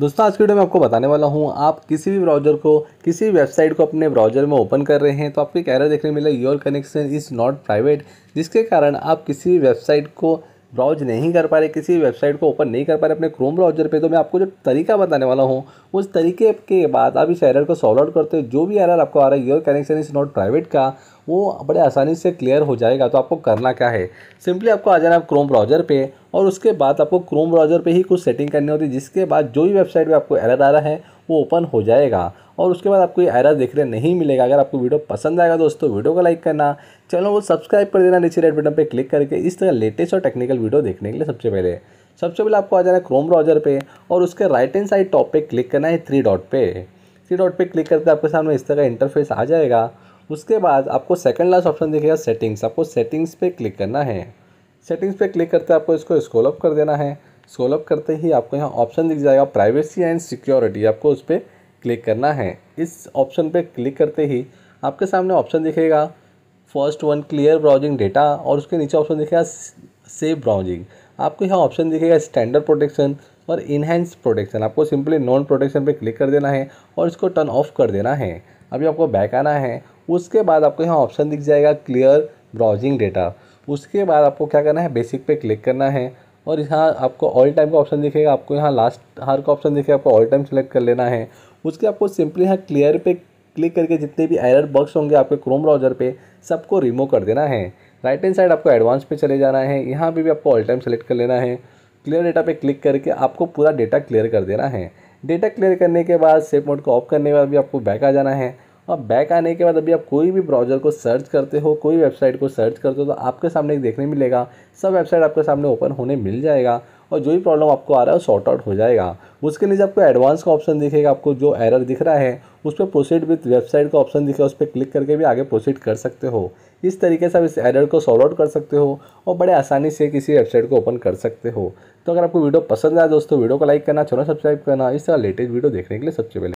दोस्तों आज की वीडियो में आपको बताने वाला हूँ आप किसी भी ब्राउज़र को किसी भी वेबसाइट को अपने ब्राउज़र में ओपन कर रहे हैं तो आपको एक एरर देखने मिला your connection is not private जिसके कारण आप किसी भी वेबसाइट को ब्राउज नहीं कर पा रहे किसी वेबसाइट को ओपन नहीं कर पा रहे अपने क्रोम ब्राउजर पे तो मैं आपको जो तरीका बताने वाला हूँ उस तरीके के बाद आप इस एरर को सॉल्व आउट करते हो जो भी एरर आपको आ रहा है your connection is not private का वो बड़े आसानी से क्लियर हो जाएगा तो आपको करना क्या है सिंपली आपको आ जाना है क्रोम ब्राउजर पे और उसके बाद आपको क्रोम ब्राउजर पे ही कुछ सेटिंग करनी होती है जिसके बाद जो भी वेबसाइट पे आपको एरर आ रहा है वो ओपन हो जाएगा और उसके बाद आपको ये एरर देखने नहीं मिलेगा अगर आपको वीडियो पसंद आएगा दोस्तों वीडियो को लाइक करना चैनल को सब्सक्राइब कर देना नीचे रेड बटन पर क्लिक करके इस तरह लेटेस्ट और टेक्निकल वीडियो देखने के लिए सबसे पहले सबसे पहले आपको आ जाना है क्रोम ब्राउजर पे और उसके राइट एंड साइड टॉप पे क्लिक करना है थ्री डॉट पे थ्री डॉट पे क्लिक करते आपके सामने इस तरह का इंटरफेस आ जाएगा उसके बाद आपको सेकंड लास्ट ऑप्शन दिखेगा सेटिंग्स आपको सेटिंग्स पे क्लिक करना है सेटिंग्स पे क्लिक करते आपको इसको स्क्रॉल अप कर देना है स्क्रॉल अप करते ही आपको यहाँ ऑप्शन दिख जाएगा प्राइवेसी एंड सिक्योरिटी आपको उस पर क्लिक करना है इस ऑप्शन पर क्लिक करते ही आपके सामने ऑप्शन दिखेगा first one clear browsing data और उसके नीचे ऑप्शन दिखेगा सेफ ब्राउजिंग आपको यहाँ ऑप्शन दिखेगा स्टैंडर्ड प्रोटेक्शन और इनहेंस प्रोटेक्शन आपको सिंपली नॉन प्रोटेक्शन पे क्लिक कर देना है और इसको टर्न ऑफ कर देना है अभी आपको बैक आना है उसके बाद आपको यहाँ ऑप्शन दिख जाएगा क्लियर ब्राउजिंग डेटा उसके बाद आपको क्या करना है बेसिक पे क्लिक करना है और यहाँ आपको ऑल टाइम का ऑप्शन दिखेगा आपको यहाँ लास्ट हार का ऑप्शन दिखेगा आपको ऑल टाइम सेलेक्ट कर लेना है उसके आपको सिंपली यहाँ क्लियर पे क्लिक करके जितने भी एरर बॉक्स होंगे आपके क्रोम ब्राउज़र पे सबको रिमूव कर देना है राइट हैंड साइड आपको एडवांस पे चले जाना है यहाँ पर भी आपको ऑल टाइम सेलेक्ट कर लेना है क्लियर डेटा पे क्लिक करके आपको पूरा डेटा क्लियर कर देना है डेटा क्लियर करने के बाद सेफ मोड को ऑफ करने के बाद भी आपको बैक आ जाना है अब बैक आने के बाद अभी आप कोई भी ब्राउज़र को सर्च करते हो कोई वेबसाइट को सर्च करते हो तो आपके सामने देखने मिलेगा सब वेबसाइट आपके सामने ओपन होने मिल जाएगा और जो भी प्रॉब्लम आपको आ रहा है वो सॉर्ट आउट हो जाएगा उसके नीचे आपको एडवांस का ऑप्शन दिखेगा आपको जो एरर दिख रहा है उस पर प्रोसीड विथ वेबसाइट का ऑप्शन दिखेगा उस पर क्लिक करके भी आगे प्रोसीड कर सकते हो इस तरीके से आप इस एरर को सॉल्व आउट कर सकते हो और बड़े आसानी से किसी वेबसाइट को ओपन कर सकते हो तो अगर आपको वीडियो पसंद आया दोस्तों वीडियो को लाइक करना चैनल सब्सक्राइब करना इस तरह लेटेस्ट वीडियो देखने के लिए सबसे पहले